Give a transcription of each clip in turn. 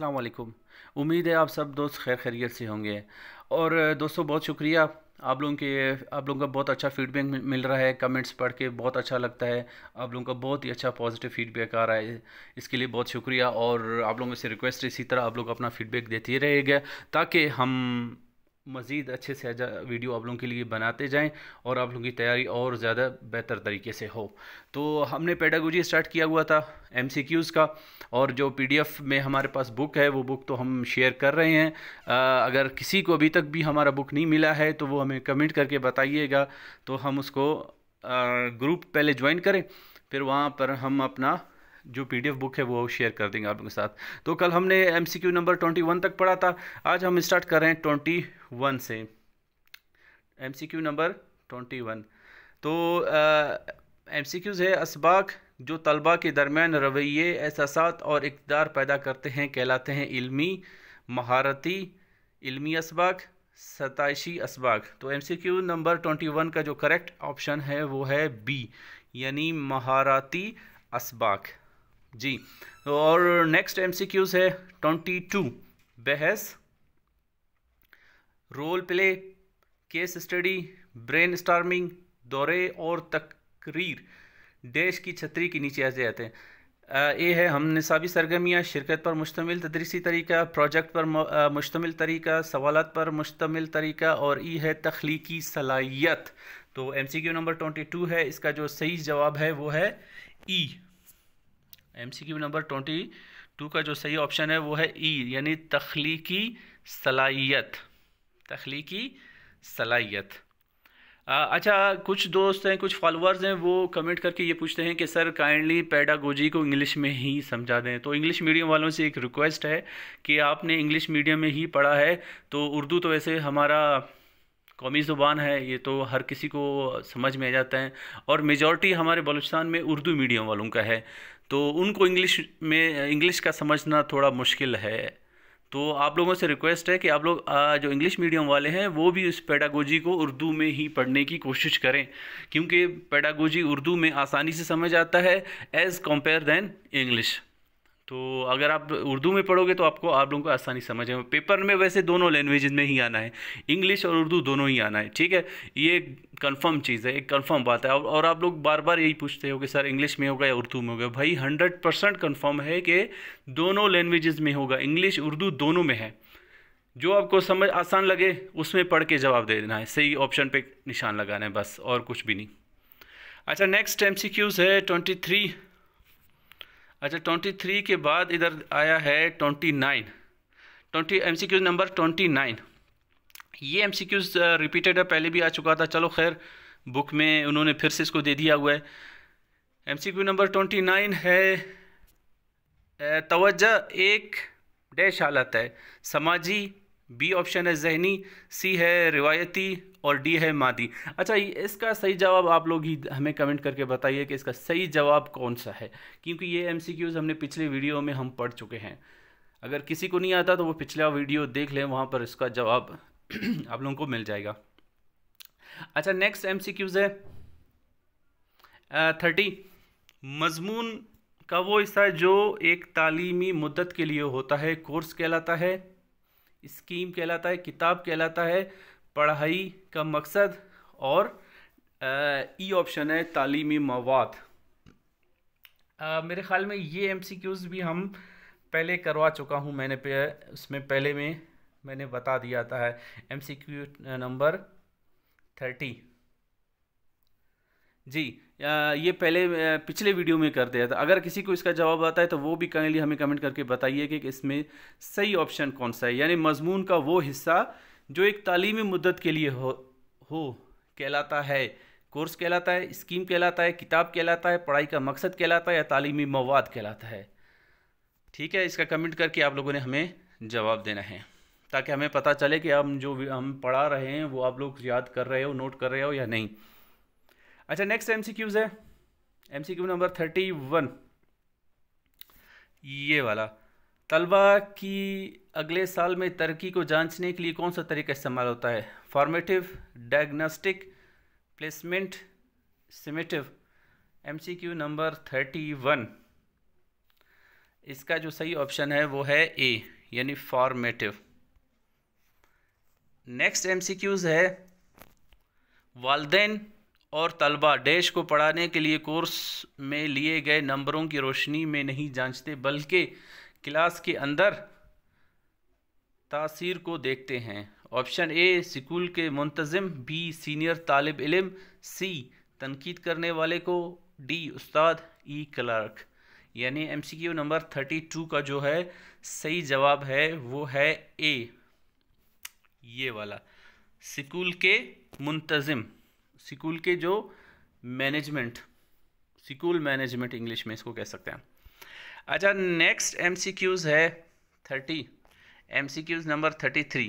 अस्सलाम वालेकुम उम्मीद है आप सब दोस्त खैर खैरियत से होंगे और दोस्तों बहुत शुक्रिया आप लोगों के आप लोगों का बहुत अच्छा फीडबैक मिल रहा है कमेंट्स पढ़ के बहुत अच्छा लगता है आप लोगों का बहुत ही अच्छा पॉजिटिव फीडबैक आ रहा है इसके लिए बहुत शुक्रिया और आप लोगों से रिक्वेस्ट इसी तरह आप लोग अपना फीडबैक देते रहेगा ताकि हम मज़ीद अच्छे से वीडियो आप लोगों के लिए बनाते जाएं और आप लोगों की तैयारी और ज़्यादा बेहतर तरीके से हो तो हमने पेडागोजी स्टार्ट किया हुआ था एमसीक्यूज़ का और जो पीडीएफ में हमारे पास बुक है वो बुक तो हम शेयर कर रहे हैं आ, अगर किसी को अभी तक भी हमारा बुक नहीं मिला है तो वो हमें कमेंट करके बताइएगा तो हम उसको ग्रुप पहले ज्वाइन करें फिर वहाँ पर हम अपना जो पी बुक है वो शेयर कर देंगे आप लोगों के साथ तो कल हमने एम नंबर ट्वेंटी वन तक पढ़ा था आज हम स्टार्ट कर रहे हैं ट्वेंटी वन से एम नंबर ट्वेंटी वन तो एम सी क्यूज़ है इसबाक जो तलबा के दरमियान रवैये एहसास और इकदार पैदा करते हैं कहलाते हैं इल्मी महारती इल्मी इसबाक सताइशी इसबाक तो M C Q number twenty one का जो करेक्ट ऑप्शन है वो है बी यानी महारती इसबाक जी और नेक्स्ट एमसीक्यूज है ट्वेंटी टू बहस role play case study brainstorming दौरे और तकरीर देश की छतरी के नीचे ऐसे आते हैं ये है हम निसाबी सरगर्मियाँ शिरकत पर मुश्तमिल तदरीसी तरीका प्रोजेक्ट पर मुश्तमिल तरीका सवालत पर मुश्तमिल तरीका और ई है तख्लीकी सलाहियत तो M C Q number twenty two है इसका जो सही जवाब है वो है E e। M C Q number twenty two का जो सही ऑप्शन है वो है ई e, यानी तख्लीकी सलाहियत तख्लीकी सलाहियत अच्छा कुछ दोस्त हैं कुछ फॉलोअर्स हैं वो कमेंट करके ये पूछते हैं कि सर काइंडली पैडागोजी को इंग्लिश में ही समझा दें तो इंग्लिश मीडियम वालों से एक रिक्वेस्ट है कि आपने इंग्लिश मीडियम में ही पढ़ा है तो उर्दू तो वैसे हमारा कौमी ज़ुबान है ये तो हर किसी को समझ में आ जाता है और मेजॉरिटी हमारे बलूचिस्तान में उर्दू मीडियम वालों का है तो उनको इंग्लिश में इंग्लिश का समझना थोड़ा मुश्किल है तो आप लोगों से रिक्वेस्ट है कि आप लोग जो इंग्लिश मीडियम वाले हैं वो भी उस पैडागोजी को उर्दू में ही पढ़ने की कोशिश करें क्योंकि पैडागोजी उर्दू में आसानी से समझ आता है एज़ कंपेयर दैन इंग्लिश तो अगर आप उर्दू में पढ़ोगे तो आपको आप लोगों को आसानी समझ में पेपर में वैसे दोनों लैंग्वेज में ही आना है इंग्लिश और उर्दू दोनों ही आना है ठीक है ये कंफर्म चीज़ है एक कंफर्म बात है और आप लोग बार बार यही पूछते हो कि सर इंग्लिश में होगा या उर्दू में होगा भाई हंड्रेड परसेंट कन्फर्म है कि दोनों लैंग्वेज में होगा इंग्लिश उर्दू दोनों में है जो आपको समझ आसान लगे उसमें पढ़ के जवाब दे देना है सही ऑप्शन पर निशान लगाना है बस और कुछ भी नहीं अच्छा नेक्स्ट एम है ट्वेंटी थ्री अच्छा ट्वेंटी थ्री के बाद इधर आया है twenty nine twenty M C Qs number twenty nine ये एम सी क्यूज़ रिपीटेड है पहले भी आ चुका था चलो खैर बुक में उन्होंने फिर से इसको दे दिया हुआ है M C Q number twenty nine है uh, तोज्जा एक डैश हालत है समाजी बी ऑप्शन है जहनी सी है रिवायती और डी है मादी अच्छा इसका सही जवाब आप लोग ही हमें कमेंट करके बताइए कि इसका सही जवाब कौन सा है क्योंकि ये एम हमने पिछले वीडियो में हम पढ़ चुके हैं अगर किसी को नहीं आता तो वो पिछला वीडियो देख लें वहाँ पर इसका जवाब आप लोगों को मिल जाएगा अच्छा नेक्स्ट एम है थर्टी मजमून का वो हिस्सा जो एक तालीमी मुद्दत के लिए होता है कोर्स कहलाता है स्कीम कहलाता है किताब कहलाता है पढ़ाई का मकसद और ई ऑप्शन है तालीमी मवाद मेरे ख़्याल में ये एम भी हम पहले करवा चुका हूँ मैंने पे उसमें पहले में मैंने बता दिया था है एम नंबर थर्टी जी ये पहले पिछले वीडियो में कर दिया था अगर किसी को इसका जवाब आता है तो वो भी काइंडली हमें कमेंट करके बताइए कि इसमें सही ऑप्शन कौन सा है यानी मजमून का वो हिस्सा जो एक तालीमी मुद्दत के लिए हो हो कहलाता है कोर्स कहलाता है स्कीम कहलाता है किताब कहलाता है पढ़ाई का मकसद कहलाता है या तालीमी मवाद कहलाता है ठीक है इसका कमेंट करके आप लोगों ने हमें जवाब देना है ताकि हमें पता चले कि हम जो हम पढ़ा रहे हैं वो आप लोग याद कर रहे हो नोट कर रहे हो या नहीं अच्छा नेक्स्ट एमसीक्यूज है एमसीक्यू नंबर थर्टी वन ये वाला तलबा की अगले साल में तरक्की को जांचने के लिए कौन सा तरीका इस्तेमाल होता है formative diagnostic placement summative MCQ number thirty one इसका जो सही ऑप्शन है वो है ए यानी फॉर्मेटिव नेक्स्ट एमसीक्यूज है वालदेन और तलबा डैश को पढ़ाने के लिए कोर्स में लिए गए नंबरों की रोशनी में नहीं जांचते बल्कि क्लास के अंदर तासीर को देखते हैं ऑप्शन ए स्कूल के मुंतज़म बी सीनियर तालब इलम सी तनकीद करने वाले को डी उस्ताद ई क्लार्क यानी M C Q number thirty two का जो है सही जवाब है वो है ए ये वाला स्कूल के मुंतज़म सिकूल के जो मैनेजमेंट सिकूल मैनेजमेंट इंग्लिश में इसको कह सकते हैं अच्छा नेक्स्ट क्यूज है thirty Qs number thirty three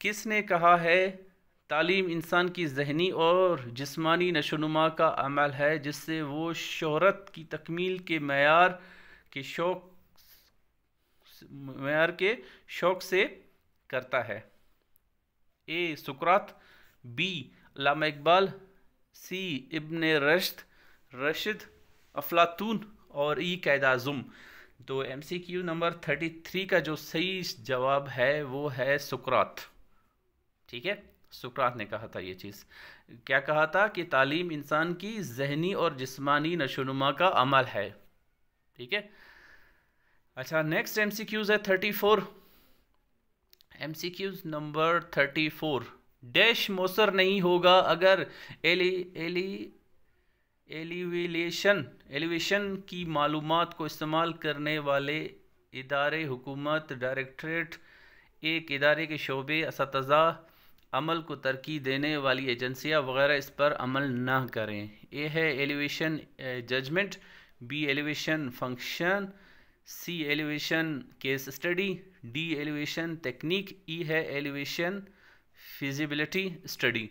किसने कहा है तालीम इंसान की जहनी और जिस्मानी नशोनुमा का अमल है जिससे वो शहरत की तकमील के मैार के शौक मैार के शौक से करता है ए सुकरात बी लामा इकबाल सी इब्न रश्द रशिद अफलातून और ई कैद आज़ुम तो M C Q number thirty three का जो सही जवाब है वो है सुकरात ठीक है सुकरात ने कहा था ये चीज़ क्या कहा था कि तालीम इंसान की जहनी और जिस्मानी नशोनुमा का अमल है ठीक है अच्छा नेक्स्ट एम सी क्यूज़ है thirty four M C Qs number thirty four dash मोसर नहीं होगा अगर एली एली एलिवेशन एलिवेशन की मालूम को इस्तेमाल करने वाले इदारे हुकूमत डायरेक्ट्रेट एक इदारे के शोबे इसतजा अमल को तरक्की देने वाली एजेंसियाँ वगैरह इस पर अमल न करें ए है evaluation judgment B evaluation function C evaluation case study D evaluation technique E है एलिवेशन फिजिबिलिटी स्टडी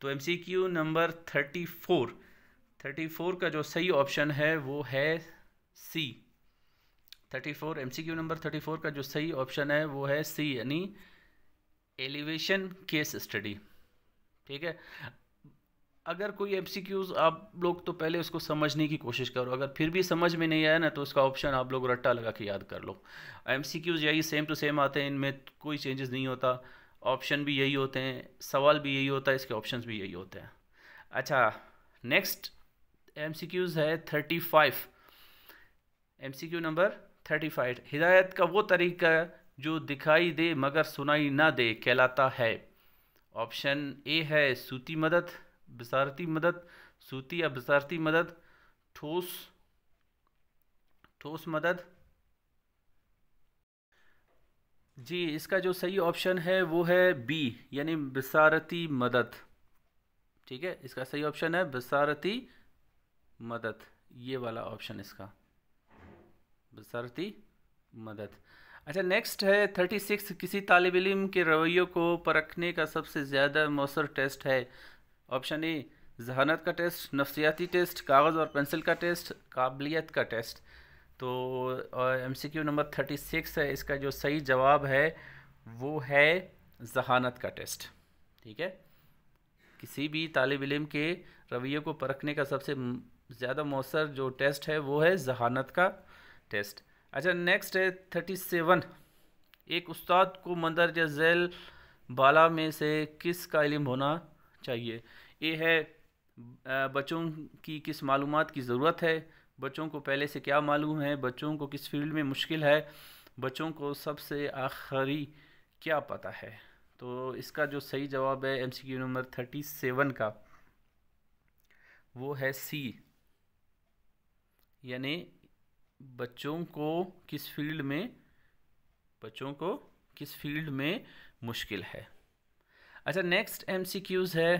तो M C Q number thirty four thirty four का जो सही ऑप्शन है वो है C thirty four M C Q number thirty four का जो सही ऑप्शन है वो है सी यानी एलिवेशन केस स्टडी ठीक है अगर कोई एम सी क्यूज़ आप लोग तो पहले उसको समझने की कोशिश करो अगर फिर भी समझ में नहीं आया ना तो उसका ऑप्शन आप लोग रट्टा लगा के याद कर लो एम सी क्यूज़ यही सेम टू सेम आते हैं इनमें कोई चेंजेस नहीं होता ऑप्शन भी यही होते हैं सवाल भी यही होता है इसके ऑप्शंस भी यही होते हैं अच्छा नेक्स्ट एमसीक्यूज़ है thirty five M number thirty five हिदायत का वो तरीका जो दिखाई दे मगर सुनाई ना दे कहलाता है ऑप्शन ए है सूती मदद बसारती मदद सूती या बसारती मदद ठोस ठोस मदद जी इसका जो सही ऑप्शन है वो है बी यानी विसारती मदद ठीक है इसका सही ऑप्शन है विसारती मदद ये वाला ऑप्शन इसका विसारती मदद अच्छा नेक्स्ट है थर्टी सिक्स किसी तालब इम के रवैयों को परखने का सबसे ज़्यादा मौसर टेस्ट है ऑप्शन ए जहानत का टेस्ट नफसियाती टेस्ट कागज़ और पेंसिल का टेस्ट काबिलियत का टेस्ट तो M C Q number thirty six है इसका जो सही जवाब है वो है जहानत का टेस्ट ठीक है किसी भी तालब इम के रवैये को परखने का सबसे ज़्यादा मौसर जो टेस्ट है वो है जहानत का टेस्ट अच्छा नेक्स्ट है थर्टी सेवन एक उस्ताद को मंदरज जैल बाला में से किस का इलम होना चाहिए ये है बच्चों की किस मालूम की ज़रूरत है बच्चों को पहले से क्या मालूम है बच्चों को किस फील्ड में मुश्किल है बच्चों को सबसे आखिरी क्या पता है तो इसका जो सही जवाब है एमसीक्यू नंबर थर्टी सेवन का वो है सी यानी बच्चों को किस फील्ड में बच्चों को किस फील्ड में मुश्किल है अच्छा नेक्स्ट एमसीक्यूज़ है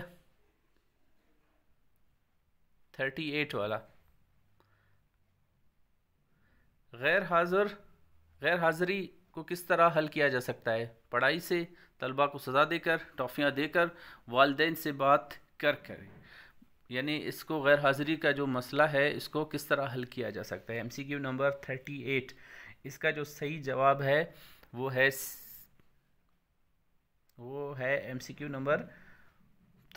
थर्टी एट वाला गैर हाज़र गैर हाज़री को किस तरह हल किया जा सकता है पढ़ाई से तलबा को सज़ा देकर टॉफ़ियाँ देकर वालदेन से बात कर कर यानी इसको गैर हाजिरी का जो मसला है इसको किस तरह हल किया जा सकता है M C Q number thirty eight इसका जो सही जवाब है वो है वो है M C Q number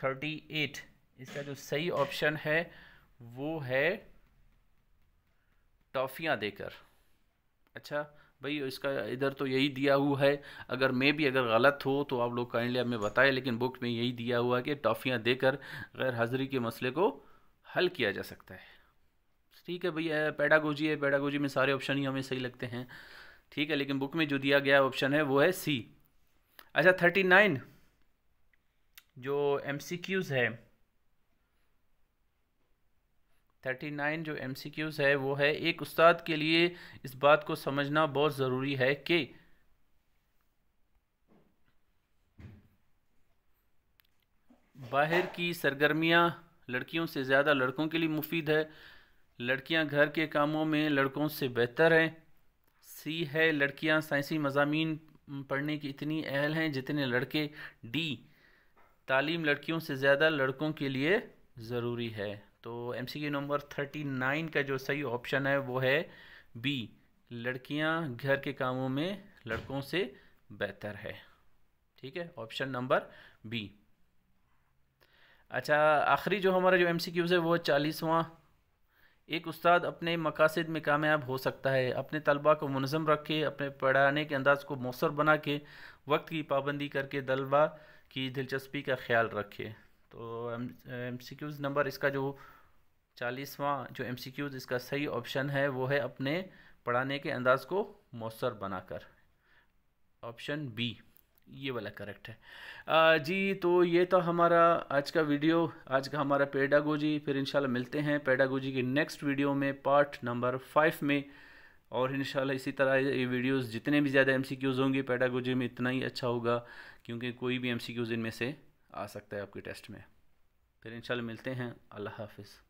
thirty eight इसका जो सही ऑप्शन है वो है टॉफ़ियाँ देकर अच्छा भाई इसका इधर तो यही दिया हुआ है अगर मैं भी अगर गलत हो तो आप लोग काइंडली हमें बताएं लेकिन बुक में यही दिया हुआ है कि टॉफ़ियाँ देकर गैर हाजिरी के मसले को हल किया जा सकता है ठीक है भैया पैडागोजी है पैडागोजी में सारे ऑप्शन ही हमें सही लगते हैं ठीक है लेकिन बुक में जो दिया गया ऑप्शन है वो है सी अच्छा थर्टी नाइन जो एम सी क्यूज़ है थर्टी नाइन जो एम सी क्यूज़ है वो है एक उस्ताद के लिए इस बात को समझना बहुत ज़रूरी है कि बाहर की सरगर्मियाँ लड़कियों से ज़्यादा लड़कों के लिए मुफीद है लड़कियां घर के कामों में लड़कों से बेहतर हैं सी है लड़कियां साइंसी मजामी पढ़ने की इतनी अहल हैं जितने लड़के डी तालीम लड़कियों से ज़्यादा लड़कों के लिए ज़रूरी है तो M C Q number thirty nine का जो सही ऑप्शन है वो है बी लड़कियां घर के कामों में लड़कों से बेहतर है ठीक है ऑप्शन नंबर बी अच्छा आखिरी जो हमारा जो एम सी क्यूज़ है वो चालीसवां एक उस्ताद अपने मकासद में कामयाब हो सकता है अपने तलबा को मनजम रख के अपने पढ़ाने के अंदाज को मौसर बना के वक्त की पाबंदी करके तलबा की दिलचस्पी का ख्याल रखे तो एम सी क्यूज़ नंबर इसका जो चालीसवां जो एम सी क्यूज़ इसका सही ऑप्शन है वो है अपने पढ़ाने के अंदाज को मौसर बनाकर ऑप्शन बी ये वाला करेक्ट है आ, जी तो ये तो हमारा आज का वीडियो आज का हमारा पेडागोजी फिर इंशाल्लाह मिलते हैं पेडागोजी के नेक्स्ट वीडियो में पार्ट नंबर फाइव में और इंशाल्लाह इसी तरह ये वीडियोस जितने भी ज़्यादा एमसीक्यूज़ होंगे पेडागोजी में इतना ही अच्छा होगा क्योंकि कोई भी क्यूज़ इनमें से आ सकता है आपके टेस्ट में फिर इंशाल्लाह मिलते हैं अल्लाह हाफिज़